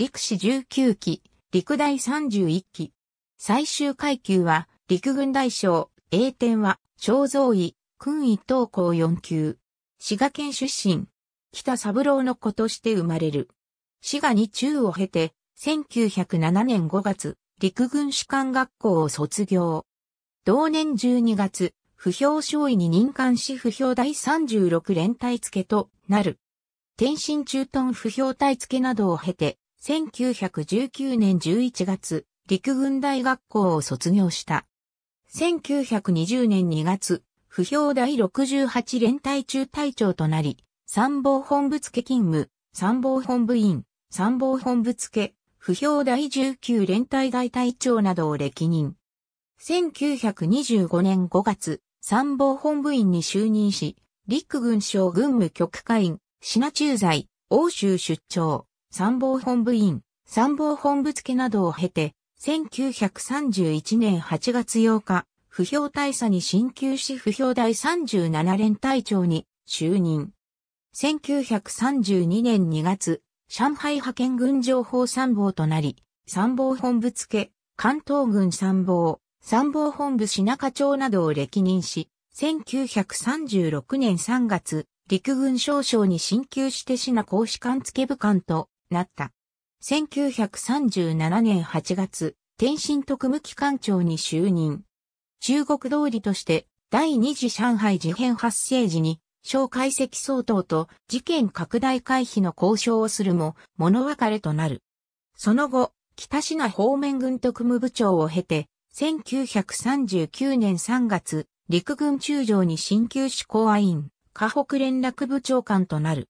陸士19期、陸大31期。最終階級は、陸軍大将、栄天は、肖像医、君位等校4級。滋賀県出身。北三郎の子として生まれる。滋賀に中を経て、1907年5月、陸軍士官学校を卒業。同年12月、不評少尉に任官し不評第36連隊付けとなる。天津駐屯不評隊付けなどを経て、1919年11月、陸軍大学校を卒業した。1920年2月、不評第68連隊中隊長となり、参謀本部付勤務、参謀本部員、参謀本部付、不評第19連隊大隊長などを歴任。1925年5月、参謀本部員に就任し、陸軍省軍務局会員、品駐在、欧州出張。参謀本部員、参謀本部付などを経て、1931年8月8日、不評大佐に進級し不評第37連隊長に就任。1932年2月、上海派遣軍情報参謀となり、参謀本部付、関東軍参謀、参謀本部品課長などを歴任し、1936年3月、陸軍少将に進級して品公士官付部官となった。1937年8月、天津特務機関長に就任。中国通りとして第二次上海事変発生時に、小解析総統と事件拡大回避の交渉をするも、物別れとなる。その後、北市内方面軍特務部長を経て、1939年3月、陸軍中将に新旧志公安員、河北連絡部長官となる。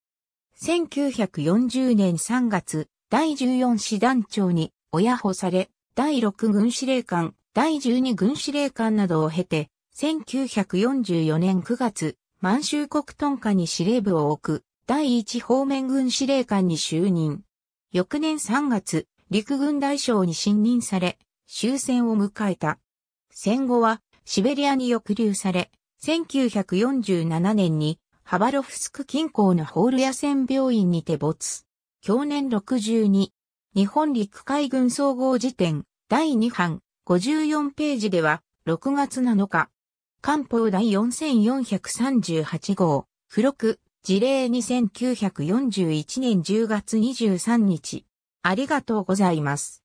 1940年3月、第14師団長に親保され、第6軍司令官、第12軍司令官などを経て、1944年9月、満州国ト下に司令部を置く、第1方面軍司令官に就任。翌年3月、陸軍大将に信任され、終戦を迎えた。戦後は、シベリアに抑留され、1947年にハバロフスク近郊のホール野戦病院にて没。去年62、日本陸海軍総合辞典、第2版、54ページでは、6月7日、官報第4438号、付録、事例2941年10月23日。ありがとうございます。